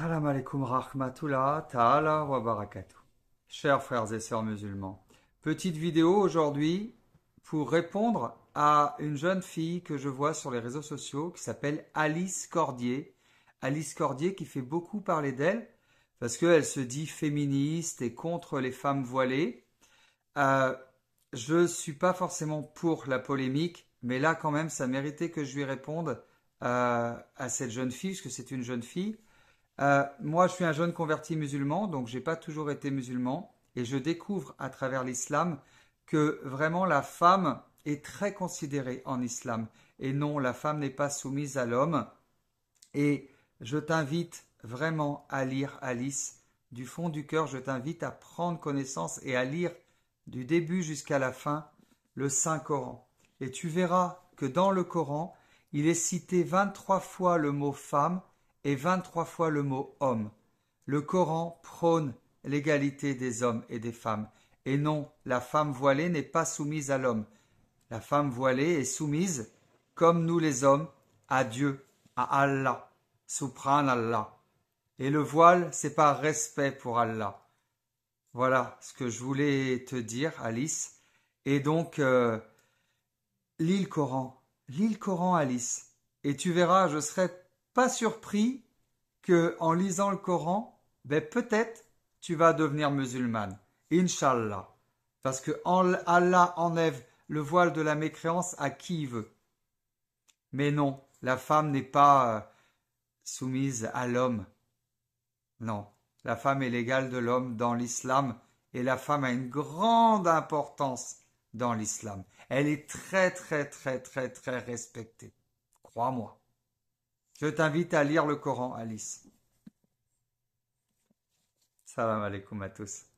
Salam alaikum rahmatullah ta'ala wa barakatuh. Chers frères et sœurs musulmans, petite vidéo aujourd'hui pour répondre à une jeune fille que je vois sur les réseaux sociaux qui s'appelle Alice Cordier. Alice Cordier qui fait beaucoup parler d'elle parce qu'elle se dit féministe et contre les femmes voilées. Euh, je ne suis pas forcément pour la polémique, mais là quand même ça méritait que je lui réponde euh, à cette jeune fille, que c'est une jeune fille. Euh, moi, je suis un jeune converti musulman, donc je n'ai pas toujours été musulman, et je découvre à travers l'islam que vraiment la femme est très considérée en islam. Et non, la femme n'est pas soumise à l'homme. Et je t'invite vraiment à lire Alice. Du fond du cœur, je t'invite à prendre connaissance et à lire du début jusqu'à la fin le Saint-Coran. Et tu verras que dans le Coran, il est cité 23 fois le mot femme et vingt fois le mot homme. Le Coran prône l'égalité des hommes et des femmes. Et non, la femme voilée n'est pas soumise à l'homme. La femme voilée est soumise, comme nous les hommes, à Dieu, à Allah, Allah ». Et le voile, c'est par respect pour Allah. Voilà ce que je voulais te dire, Alice. Et donc, euh, l'île le Coran, lis le Coran, Alice. Et tu verras, je serai pas surpris que en lisant le Coran, ben peut-être tu vas devenir musulmane. Inch'Allah. Parce que Allah enlève le voile de la mécréance à qui veut. Mais non, la femme n'est pas euh, soumise à l'homme. Non, la femme est l'égale de l'homme dans l'islam et la femme a une grande importance dans l'islam. Elle est très très très très très respectée. Crois-moi. Je t'invite à lire le Coran, Alice. Salam alaikum à tous.